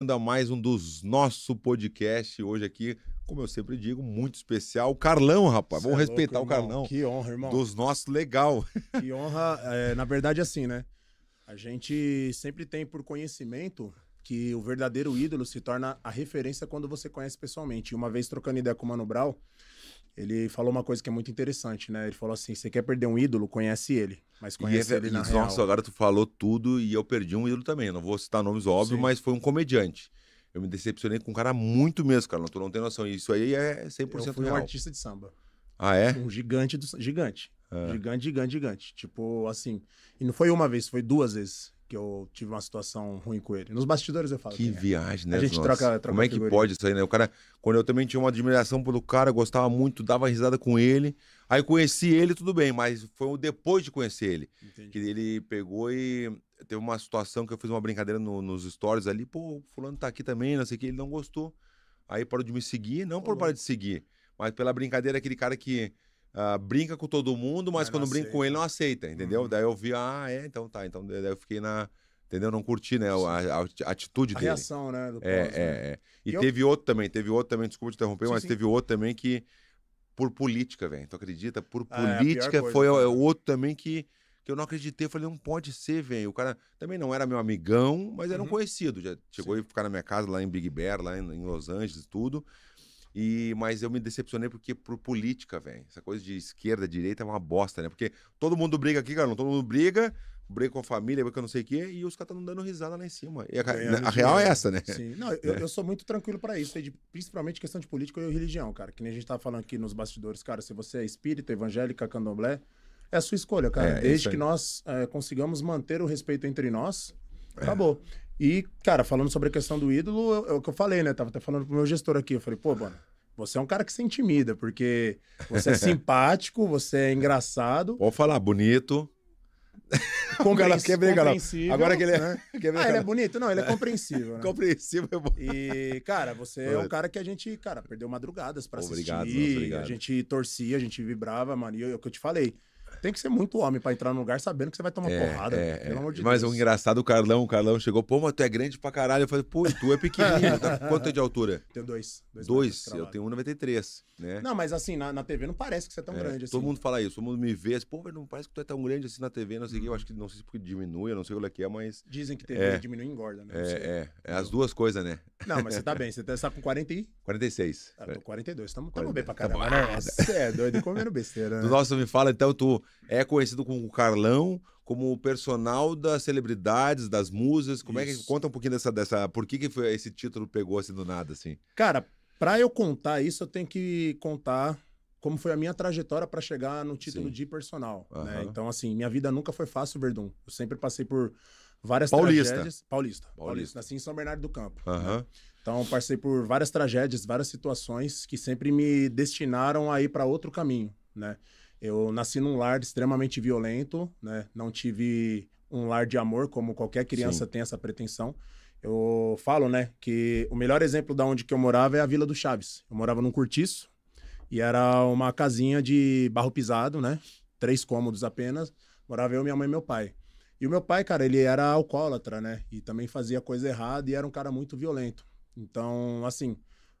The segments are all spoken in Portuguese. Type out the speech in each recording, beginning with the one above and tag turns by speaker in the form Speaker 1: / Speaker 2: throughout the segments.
Speaker 1: Ainda mais um dos nossos podcast hoje aqui, como eu sempre digo, muito especial. Carlão, rapaz, vamos é louco, respeitar irmão. o Carlão.
Speaker 2: Que honra, irmão. Dos
Speaker 1: nossos, legal.
Speaker 2: Que honra, é, na verdade, é assim, né? A gente sempre tem por conhecimento que o verdadeiro ídolo se torna a referência quando você conhece pessoalmente. E uma vez trocando ideia com o Mano Brown, ele falou uma coisa que é muito interessante, né? Ele falou assim: você quer perder um ídolo, conhece ele. Mas conhece é e ele, ele na Nossa, real. agora
Speaker 1: tu falou tudo e eu perdi um ídolo também. não vou citar nomes óbvios, mas foi um comediante. Eu me decepcionei com um cara muito mesmo, cara. Não, tu não tem noção. Isso aí é 100% eu fui real. um artista
Speaker 2: de samba. Ah, é? Um gigante do gigante. Ah. Gigante, gigante, gigante. Tipo, assim. E não foi uma vez, foi duas vezes que eu tive uma situação ruim com ele. Nos bastidores eu falo. Que é. viagem, né? A gente Nossa. troca, troca Como é que pode
Speaker 1: isso aí, né? O cara, quando eu também tinha uma admiração pelo cara, gostava muito, dava risada com ele. Aí conheci ele, tudo bem, mas foi o depois de conhecer ele. Entendi. Que ele pegou e teve uma situação que eu fiz uma brincadeira no, nos stories ali, pô, fulano tá aqui também, não sei o que, ele não gostou. Aí parou de me seguir, não por parar de seguir, mas pela brincadeira, aquele cara que uh, brinca com todo mundo, mas, mas quando brinca com ele não aceita, entendeu? Uhum. Daí eu vi, ah, é, então tá. Então daí eu fiquei na. Entendeu? Não curti, né? A, a, atitude a dele. A reação, né? Do é, pós, né? é, né? é. E, e teve eu... outro também, teve outro também, desculpa te interromper, sim, mas sim. teve outro também que. Por política, velho. Tu acredita? Por ah, é política é foi né? o outro também que que eu não acreditei. Eu falei, não pode ser, velho. O cara também não era meu amigão, mas era um uhum. conhecido. Já chegou Sim. a ficar na minha casa lá em Big Bear, lá em, em Los Angeles, tudo. E, mas eu me decepcionei porque por política, velho. Essa coisa de esquerda, direita é uma bosta, né? Porque todo mundo briga aqui, cara. Todo mundo briga, briga com a família, briga com não sei o quê, e os caras estão dando risada lá em cima. E a, é, a, a real é essa, né? Sim. Não, eu, eu
Speaker 2: sou muito tranquilo para isso, principalmente questão de política e religião, cara. Que nem a gente tava falando aqui nos bastidores, cara. Se você é espírita, evangélica, candomblé, é a sua escolha, cara. É, Desde que nós é, consigamos manter o respeito entre nós, é. acabou. E, cara, falando sobre a questão do ídolo, é o que eu falei, né? tava até falando pro meu gestor aqui. Eu falei, pô, mano, você é um cara que se intimida, porque você é simpático, você é engraçado. Vou falar, bonito.
Speaker 1: Compre... Quebrei, compreensível. Agora que ele é. Né? ah, ele é bonito?
Speaker 2: Não, ele é compreensível. Né? compreensível é bom. E, cara, você é um cara que a gente, cara, perdeu madrugadas pra obrigado, assistir. Obrigado, obrigado. A gente torcia, a gente vibrava, mano. E é o que eu te falei. Tem que ser muito homem para entrar no lugar sabendo que você vai tomar é, porrada, é, é. pelo amor de mas Deus. Mas um
Speaker 1: o engraçado, o Carlão, o Carlão chegou, pô, mas tu é grande pra caralho. Eu falei, pô, tu é pequenininho, tá, quanto é de altura? Tenho dois. Dois, dois eu tenho 1,93, né? Não, mas assim,
Speaker 2: na, na, TV não parece que você é tão é, grande assim. Todo mundo
Speaker 1: fala isso, todo mundo me vê, assim, pô, mas não parece que tu é tão grande assim na TV, não sei o hum. eu acho que não sei se porque diminui, eu não sei o é que é, mas... Dizem que TV é, diminui e engorda, né? É, é, é, as duas coisas, né? Não, mas você tá bem,
Speaker 2: você tá, tá com 40 e... 46. Ah, tô 42, tamo, tamo 40... bem pra tá caralho. tá né? Você é doido, comendo besteira, né? Do nosso
Speaker 1: me fala, então, tu é conhecido como o Carlão, como o personal das celebridades, das musas. Como Isso. é que conta um pouquinho dessa dessa, por que que foi esse título pegou assim do nada assim?
Speaker 2: Cara, para eu contar isso, eu tenho que contar como foi a minha trajetória para chegar no título Sim. de personal. Uhum. Né? Então, assim, minha vida nunca foi fácil, Verdun. Eu sempre passei por várias Paulista. tragédias. Paulista. Paulista. Paulista. Nasci em São Bernardo do Campo. Uhum. Né? Então, passei por várias tragédias, várias situações que sempre me destinaram a ir para outro caminho, né? Eu nasci num lar extremamente violento, né? Não tive um lar de amor, como qualquer criança Sim. tem essa pretensão. Eu falo, né, que o melhor exemplo da onde que eu morava é a Vila do Chaves. Eu morava num cortiço e era uma casinha de barro pisado, né? Três cômodos apenas. Morava eu, minha mãe e meu pai. E o meu pai, cara, ele era alcoólatra, né? E também fazia coisa errada e era um cara muito violento. Então, assim,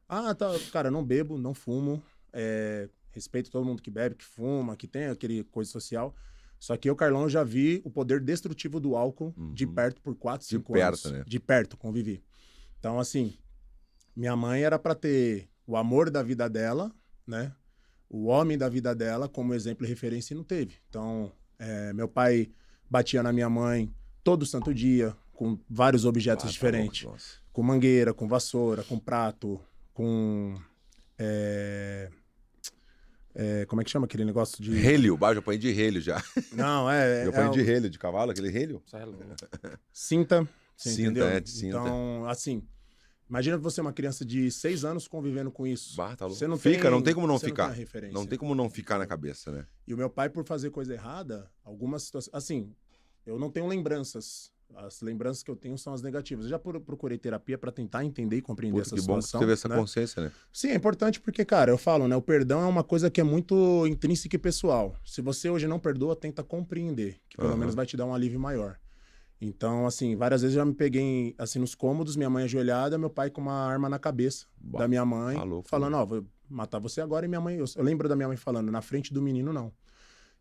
Speaker 2: ah, tá, cara, não bebo, não fumo, é, Respeito todo mundo que bebe, que fuma, que tem aquele coisa social. Só que eu, Carlão, já vi o poder destrutivo do álcool uhum. de perto por 4, 5 anos. De perto, Né? De perto, convivi. Então, assim, minha mãe era para ter o amor da vida dela, né? O homem da vida dela como exemplo e referência e não teve. Então, é, meu pai batia na minha mãe todo santo dia, com vários objetos ah, tá diferentes. Tá louco, com mangueira, com vassoura, com prato, com... É é, como é que chama aquele negócio de. Relho,
Speaker 1: baixo, eu ponho de relho já. Não, é. eu ponho é, de relho, de
Speaker 2: cavalo, aquele relho. É cinta. cinta, entendeu? é, de cinta. Então, assim. Imagina você uma criança de seis anos convivendo com isso. Bah, tá louco. Você não fica, tem, não tem como não ficar. Não, não, tem como não ficar na cabeça, né? E o meu pai por fazer coisa errada, algumas situações, assim, eu não tenho lembranças as lembranças que eu tenho são as negativas. Eu já procurei terapia para tentar entender e compreender Puta, essa que situação. Que bom que você teve essa né? consciência, né? Sim, é importante porque, cara, eu falo, né? O perdão é uma coisa que é muito intrínseca e pessoal. Se você hoje não perdoa, tenta compreender, que pelo uhum. menos vai te dar um alívio maior. Então, assim, várias vezes eu já me peguei assim nos cômodos, minha mãe ajoelhada, meu pai com uma arma na cabeça da minha mãe, tá falando, né? ó, vou matar você agora e minha mãe, eu, eu lembro da minha mãe falando, na frente do menino não.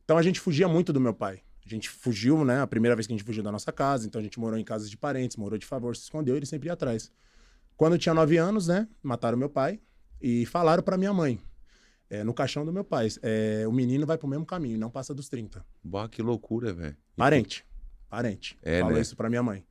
Speaker 2: Então a gente fugia muito do meu pai. A gente fugiu, né? A primeira vez que a gente fugiu da nossa casa, então a gente morou em casas de parentes, morou de favor, se escondeu, ele sempre ia atrás. Quando eu tinha nove anos, né? Mataram meu pai e falaram para minha mãe, é, no caixão do meu pai, é, o menino vai pro mesmo caminho, não passa dos 30.
Speaker 1: boa que loucura, velho.
Speaker 2: Parente. Parente. É, Falou né? isso pra minha mãe.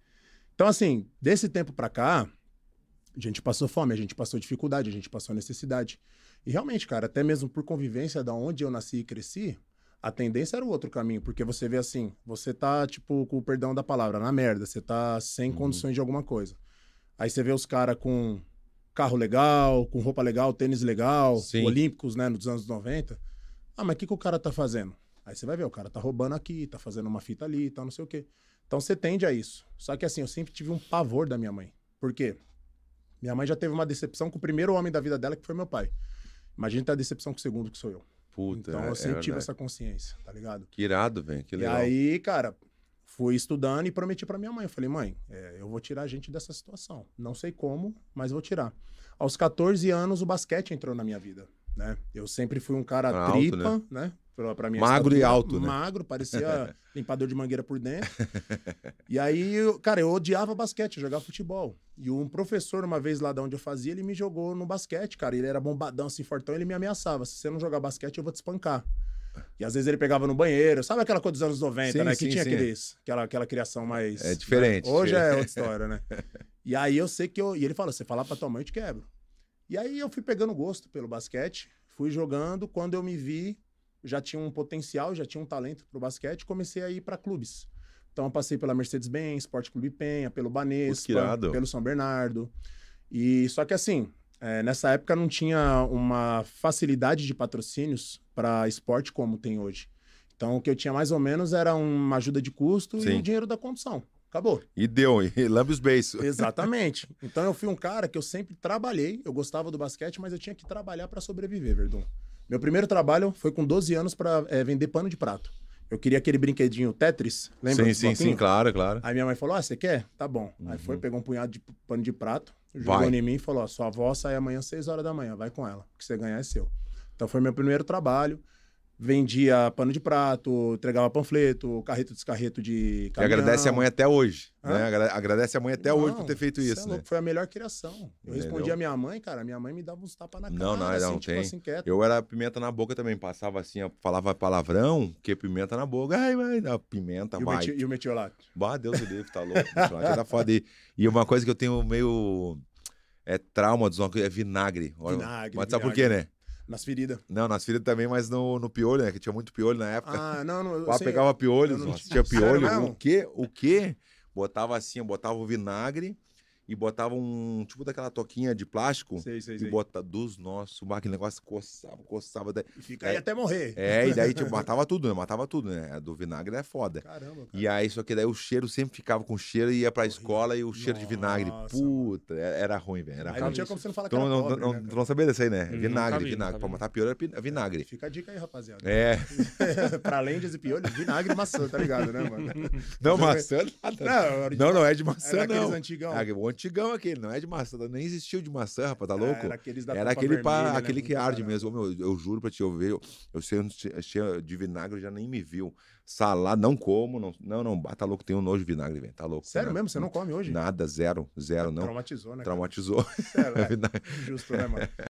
Speaker 2: Então, assim, desse tempo pra cá, a gente passou fome, a gente passou dificuldade, a gente passou necessidade. E realmente, cara, até mesmo por convivência da onde eu nasci e cresci, a tendência era o outro caminho, porque você vê assim, você tá, tipo, com o perdão da palavra, na merda, você tá sem uhum. condições de alguma coisa. Aí você vê os caras com carro legal, com roupa legal, tênis legal, Sim. olímpicos, né, nos anos 90. Ah, mas o que, que o cara tá fazendo? Aí você vai ver, o cara tá roubando aqui, tá fazendo uma fita ali, tá não sei o quê. Então você tende a isso. Só que assim, eu sempre tive um pavor da minha mãe. Por quê? Minha mãe já teve uma decepção com o primeiro homem da vida dela, que foi meu pai. Imagina ter a decepção com o segundo, que sou eu. Puta, então é eu sempre é tive essa consciência, tá ligado? Que irado, velho, que legal. E aí, cara, fui estudando e prometi para minha mãe. Eu falei, mãe, é, eu vou tirar a gente dessa situação. Não sei como, mas vou tirar. Aos 14 anos, o basquete entrou na minha vida né? Eu sempre fui um cara tripa, né? né? Pra, pra minha Magro estatura, e alto, né? Magro, parecia limpador de mangueira por dentro. e aí, cara, eu odiava basquete, jogar futebol. E um professor, uma vez lá de onde eu fazia, ele me jogou no basquete, cara. Ele era bombadão, assim, fortão, ele me ameaçava. Se você não jogar basquete, eu vou te espancar. E às vezes ele pegava no banheiro, sabe aquela coisa dos anos 90, sim, né? Sim, que tinha sim. aqueles, aquela, aquela criação mais. É diferente. Né? Hoje é outra história, né? E aí eu sei que eu. E ele fala: você falar pra tua mãe, eu te quebro. E aí eu fui pegando gosto pelo basquete, fui jogando. Quando eu me vi, já tinha um potencial, já tinha um talento para o basquete, comecei a ir para clubes. Então eu passei pela Mercedes-Benz, Sport Clube Penha, pelo Banespa, pelo São Bernardo. E só que assim, é, nessa época não tinha uma facilidade de patrocínios para esporte como tem hoje. Então o que eu tinha mais ou menos era uma ajuda de custo Sim. e o dinheiro da condução. Acabou. E deu, e lambe os beijos. Exatamente. Então eu fui um cara que eu sempre trabalhei, eu gostava do basquete, mas eu tinha que trabalhar para sobreviver, Verdun. Meu primeiro trabalho foi com 12 anos para é, eh, vender pano de prato. Eu queria aquele brinquedinho Tetris, lembra? Sim, sim, sim, claro, claro. Aí minha mãe falou: Ah, você quer? Tá bom. Uhum. Aí foi, pegou um punhado de pano de prato, jogou em mim e falou: Sua avó sai amanhã às 6 horas da manhã, vai com ela. O que você ganhar é seu. Então foi meu primeiro trabalho vendia pano de prato, entregava panfleto, carreto descarreto de caminhão. E né? agradece a mãe até
Speaker 1: hoje, né? Agradece a mãe até não, hoje por ter feito é isso, né?
Speaker 2: Foi a melhor criação. Eu Entendeu? respondi a minha mãe, cara, minha mãe me dava uns tapas na cara. Não, não, assim, não tipo tem. Assim,
Speaker 1: eu era pimenta na boca também, passava assim, falava palavrão, que pimenta na boca, ai, vai, dá pimenta, e vai. Meti, e o metiolate? Bah, Deus do livro, tá louco, metiolate era foda. E, e uma coisa que eu tenho meio... É trauma dos óculos, é vinagre. Olha, vinagre. Mas sabe vinagre. por quê, né? Nas feridas. Não, nas feridas também, mas no, no piolho, né? Que tinha muito piolho na época. Ah, não, não. Eu, sei, pegava piolho, não, tinha piolho. Sério, o quê? O quê? Botava assim, botava o vinagre e botavam um tipo daquela toquinha de plástico sei, sei, e sei. bota dos nossos, o negócio coçava, coçava. Daí, e
Speaker 2: fica aí é. até morrer. É, e daí tipo,
Speaker 1: matava tudo, né? Matava tudo, né? do vinagre é foda. Caramba, cara. E aí, só que daí o cheiro sempre ficava com cheiro e ia pra escola e o cheiro Nossa. de vinagre. Puta, é, era ruim, velho. Era aí não tinha como você não falar que então, era não, pobre, não, né, não sabia dessa aí, né? Uhum, vinagre, hum, vinagre. Vi, vinagre. Pra matar pior era vinagre. É,
Speaker 2: fica a dica aí, rapaziada. É. pra além e piolho, vinagre e maçã, tá ligado, né, mano? Não, maçã nada. Não, tipo não, é de maçã, não. Antigão. Ah,
Speaker 1: antigão aquele, não é de maçã, nem existiu de maçã, rapaz, tá ah, louco? era, era aquele, vermelha, pra, né? aquele que arde não. mesmo. Meu, eu juro pra te, eu eu sei cheio de vinagre, já nem me viu. Salada, não como, não, não, não, tá louco, tem um nojo de vinagre, velho, tá louco. Sério cara, mesmo? Você não come hoje? Nada, zero, zero, não.
Speaker 2: Traumatizou, né?
Speaker 1: Traumatizou. Sério, é, é justo, né, mano?